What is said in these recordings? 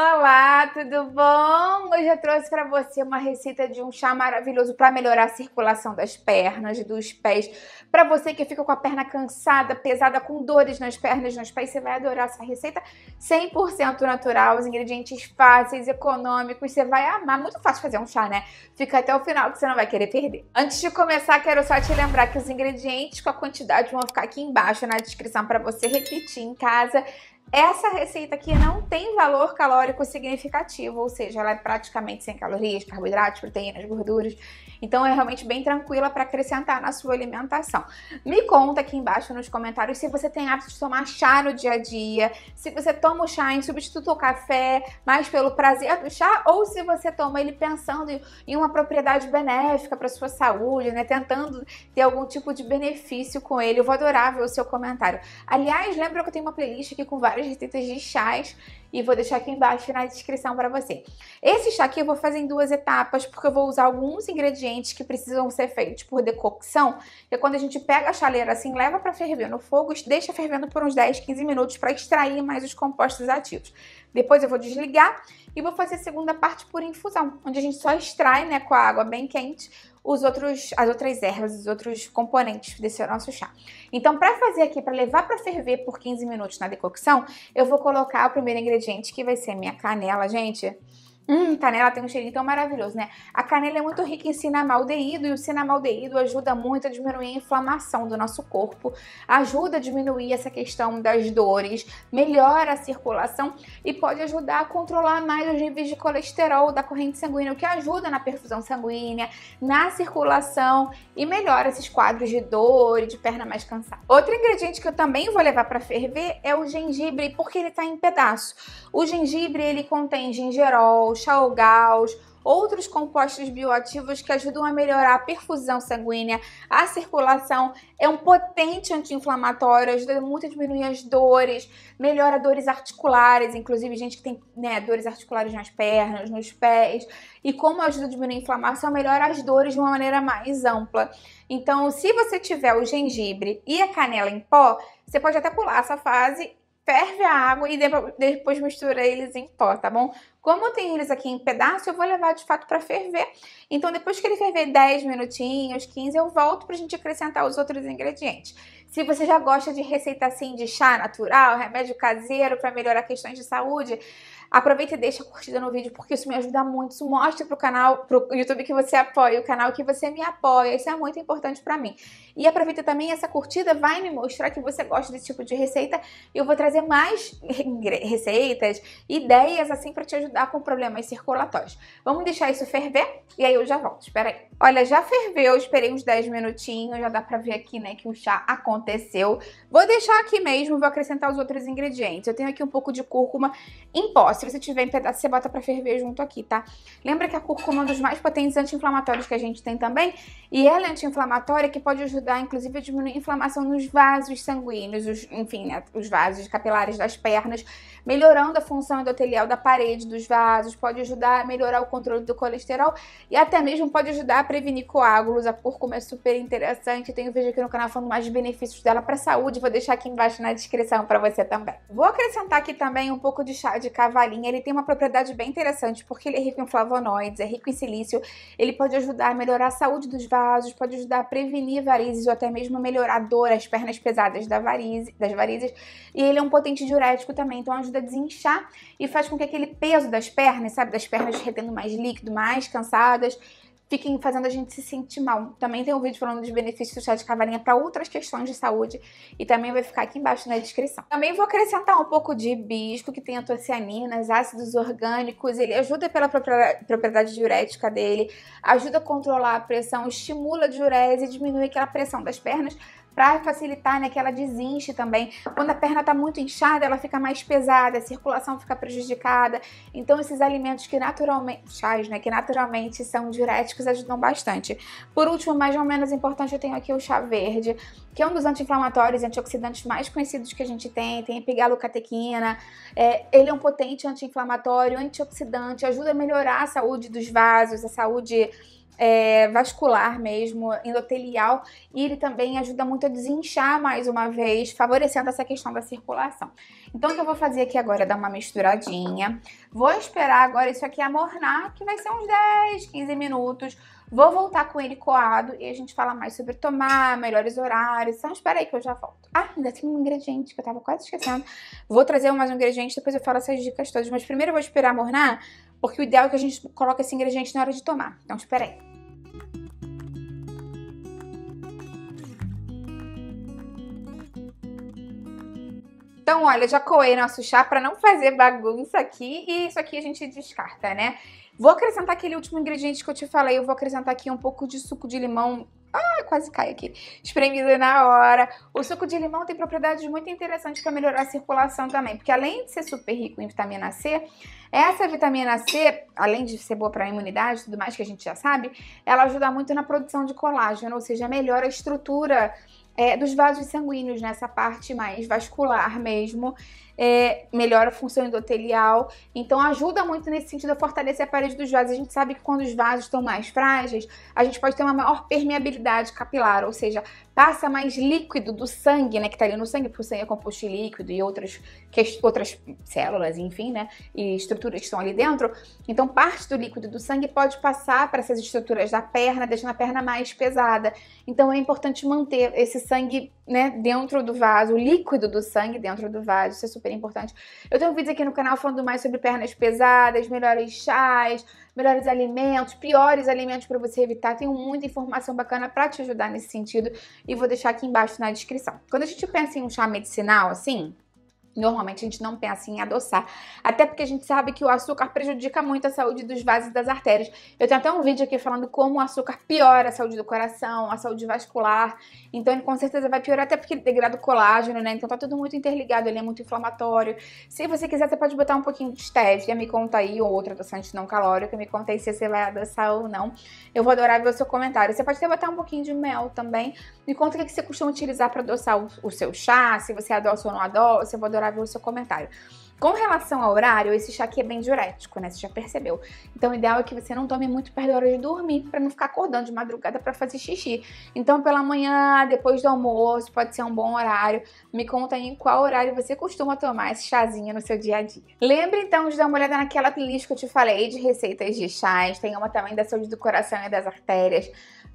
Olá, tudo bom? Hoje eu trouxe para você uma receita de um chá maravilhoso para melhorar a circulação das pernas, dos pés. Para você que fica com a perna cansada, pesada, com dores nas pernas, nos pés, você vai adorar essa receita 100% natural, os ingredientes fáceis, econômicos, você vai amar. Muito fácil fazer um chá, né? Fica até o final que você não vai querer perder. Antes de começar, quero só te lembrar que os ingredientes com a quantidade vão ficar aqui embaixo na descrição para você repetir em casa. Essa receita aqui não tem valor calórico significativo, ou seja, ela é praticamente sem calorias, carboidratos, proteínas, gorduras. Então é realmente bem tranquila para acrescentar na sua alimentação. Me conta aqui embaixo nos comentários se você tem hábito de tomar chá no dia a dia, se você toma o chá em substituto ao café, mais pelo prazer do chá, ou se você toma ele pensando em uma propriedade benéfica para sua saúde, né? Tentando ter algum tipo de benefício com ele. Eu vou adorar ver o seu comentário. Aliás, lembra que eu tenho uma playlist aqui com várias receitas de chás e vou deixar aqui embaixo na descrição para você. Esse chá aqui eu vou fazer em duas etapas, porque eu vou usar alguns ingredientes que precisam ser feitos por decocção, que é quando a gente pega a chaleira assim, leva para ferver no fogo, deixa fervendo por uns 10, 15 minutos para extrair mais os compostos ativos. Depois eu vou desligar e vou fazer a segunda parte por infusão, onde a gente só extrai né, com a água bem quente os outros, as outras ervas, os outros componentes desse nosso chá. Então, para fazer aqui, para levar para ferver por 15 minutos na decocção, eu vou colocar o primeiro ingrediente, que vai ser minha canela, gente. Hum, canela tem um cheirinho tão maravilhoso, né? A canela é muito rica em cinamaldeído e o cinamaldeído ajuda muito a diminuir a inflamação do nosso corpo, ajuda a diminuir essa questão das dores, melhora a circulação e pode ajudar a controlar mais os níveis de colesterol da corrente sanguínea, o que ajuda na perfusão sanguínea, na circulação e melhora esses quadros de dor e de perna mais cansada. Outro ingrediente que eu também vou levar para ferver é o gengibre, porque ele tá em pedaço. O gengibre, ele contém gingerol, Charles outros compostos bioativos que ajudam a melhorar a perfusão sanguínea, a circulação, é um potente anti-inflamatório, ajuda muito a diminuir as dores, melhora dores articulares, inclusive gente que tem né, dores articulares nas pernas, nos pés, e como ajuda a diminuir a inflamação, melhora as dores de uma maneira mais ampla. Então, se você tiver o gengibre e a canela em pó, você pode até pular essa fase ferve a água e depois mistura eles em pó, tá bom? Como eu tenho eles aqui em pedaço, eu vou levar de fato para ferver. Então, depois que ele ferver 10 minutinhos, 15, eu volto para gente acrescentar os outros ingredientes. Se você já gosta de receita assim de chá natural, remédio caseiro para melhorar questões de saúde, aproveita e deixa a curtida no vídeo porque isso me ajuda muito. Isso mostra pro canal, pro YouTube que você apoia, o canal que você me apoia. Isso é muito importante para mim. E aproveita também essa curtida, vai me mostrar que você gosta desse tipo de receita. Eu vou trazer mais receitas, ideias assim para te ajudar com problemas circulatórios. Vamos deixar isso ferver e aí eu já volto. Espera aí. Olha, já ferveu, esperei uns 10 minutinhos, já dá pra ver aqui, né, que o chá aconteceu. Vou deixar aqui mesmo, vou acrescentar os outros ingredientes. Eu tenho aqui um pouco de cúrcuma em pó. Se você tiver em pedaço, você bota pra ferver junto aqui, tá? Lembra que a cúrcuma é um dos mais potentes anti-inflamatórios que a gente tem também. E ela é anti-inflamatória que pode ajudar, inclusive, a diminuir a inflamação nos vasos sanguíneos, os, enfim, né, os vasos capilares das pernas, melhorando a função endotelial da parede dos vasos, pode ajudar a melhorar o controle do colesterol e até mesmo pode ajudar prevenir coágulos, a cúrcuma é super interessante. Tem um vídeo aqui no canal falando mais de benefícios dela para a saúde, vou deixar aqui embaixo na descrição para você também. Vou acrescentar aqui também um pouco de chá de cavalinha. Ele tem uma propriedade bem interessante porque ele é rico em flavonoides, é rico em silício. Ele pode ajudar a melhorar a saúde dos vasos, pode ajudar a prevenir varizes ou até mesmo melhorar a dor, as pernas pesadas da varize, das varizes. E ele é um potente diurético também, então ajuda a desinchar e faz com que aquele peso das pernas, sabe, das pernas retendo mais líquido, mais cansadas, fiquem fazendo a gente se sentir mal. Também tem um vídeo falando dos benefícios do chá de cavalinha para outras questões de saúde e também vai ficar aqui embaixo na descrição. Também vou acrescentar um pouco de hibisco, que tem antocianinas, ácidos orgânicos, ele ajuda pela propriedade diurética dele, ajuda a controlar a pressão, estimula a diurese e diminui aquela pressão das pernas, para facilitar, né, que ela desinche também. Quando a perna está muito inchada, ela fica mais pesada, a circulação fica prejudicada. Então esses alimentos que naturalmente, chás, né, que naturalmente são diuréticos ajudam bastante. Por último, mais ou menos importante, eu tenho aqui o chá verde, que é um dos anti-inflamatórios e antioxidantes mais conhecidos que a gente tem, tem epigalocatequina. É, ele é um potente anti-inflamatório, antioxidante, ajuda a melhorar a saúde dos vasos, a saúde é, vascular mesmo, endotelial, e ele também ajuda muito a desinchar mais uma vez, favorecendo essa questão da circulação. Então, o que eu vou fazer aqui agora é dar uma misturadinha. Vou esperar agora isso aqui amornar, que vai ser uns 10, 15 minutos. Vou voltar com ele coado e a gente fala mais sobre tomar, melhores horários. Então, espera aí que eu já volto. Ah, ainda tem um ingrediente que eu tava quase esquecendo. Vou trazer mais um ingrediente, depois eu falo essas dicas todas. Mas primeiro eu vou esperar amornar porque o ideal é que a gente coloque esse ingrediente na hora de tomar. Então, espera aí. Então, olha, já coei nosso chá para não fazer bagunça aqui e isso aqui a gente descarta, né? Vou acrescentar aquele último ingrediente que eu te falei, eu vou acrescentar aqui um pouco de suco de limão quase cai aqui. espremido na hora. O suco de limão tem propriedades muito interessantes para melhorar a circulação também, porque além de ser super rico em vitamina C, essa vitamina C, além de ser boa para a imunidade e tudo mais que a gente já sabe, ela ajuda muito na produção de colágeno, ou seja, melhora a estrutura é, dos vasos sanguíneos, nessa né? parte mais vascular mesmo. É, melhora a função endotelial, então ajuda muito nesse sentido a fortalecer a parede dos vasos. A gente sabe que quando os vasos estão mais frágeis, a gente pode ter uma maior permeabilidade capilar, ou seja, passa mais líquido do sangue, né, que tá ali no sangue, porque o sangue é composto de líquido e outras, que, outras células, enfim, né, e estruturas que estão ali dentro. Então, parte do líquido do sangue pode passar para essas estruturas da perna, deixando a perna mais pesada. Então, é importante manter esse sangue, né, dentro do vaso, o líquido do sangue dentro do vaso, isso é super importante. Eu tenho um vídeo aqui no canal falando mais sobre pernas pesadas, melhores chás, melhores alimentos, piores alimentos para você evitar. Tenho muita informação bacana para te ajudar nesse sentido e vou deixar aqui embaixo na descrição. Quando a gente pensa em um chá medicinal, assim, Normalmente a gente não pensa em adoçar, até porque a gente sabe que o açúcar prejudica muito a saúde dos vasos e das artérias. Eu tenho até um vídeo aqui falando como o açúcar piora a saúde do coração, a saúde vascular. Então ele com certeza vai piorar até porque ele degrada o colágeno, né? Então tá tudo muito interligado, ele é muito inflamatório. Se você quiser, você pode botar um pouquinho de stevia, me conta aí, ou outro adoçante não calórico, me conta aí se você vai adoçar ou não. Eu vou adorar ver o seu comentário. Você pode até botar um pouquinho de mel também. Me conta o que você costuma utilizar para adoçar o seu chá, se você adoça ou não adoça. Eu vou adorar favorável ao seu comentário. Com relação ao horário, esse chá aqui é bem diurético, né? Você já percebeu. Então, o ideal é que você não tome muito perto da hora de dormir, para não ficar acordando de madrugada para fazer xixi. Então, pela manhã, depois do almoço, pode ser um bom horário. Me conta aí em qual horário você costuma tomar esse chazinho no seu dia a dia. Lembra então de dar uma olhada naquela playlist que eu te falei de receitas de chás. Tem uma também da saúde do coração e das artérias.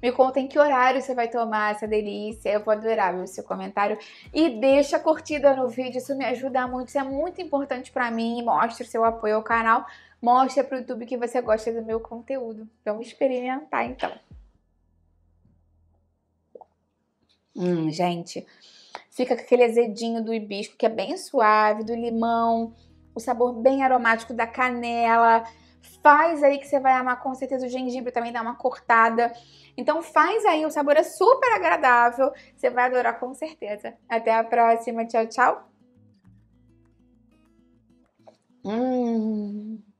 Me conta em que horário você vai tomar essa delícia. Eu vou adorar ver o seu comentário. E deixa a curtida no vídeo, isso me ajuda muito, isso é muito importante para mim. Mostra o seu apoio ao canal, mostra pro YouTube que você gosta do meu conteúdo. Vamos experimentar então. Hum, gente, fica com aquele azedinho do hibisco que é bem suave, do limão, o sabor bem aromático da canela. Faz aí que você vai amar com certeza. O gengibre também dá uma cortada. Então faz aí, o sabor é super agradável. Você vai adorar com certeza. Até a próxima. Tchau, tchau. Hum.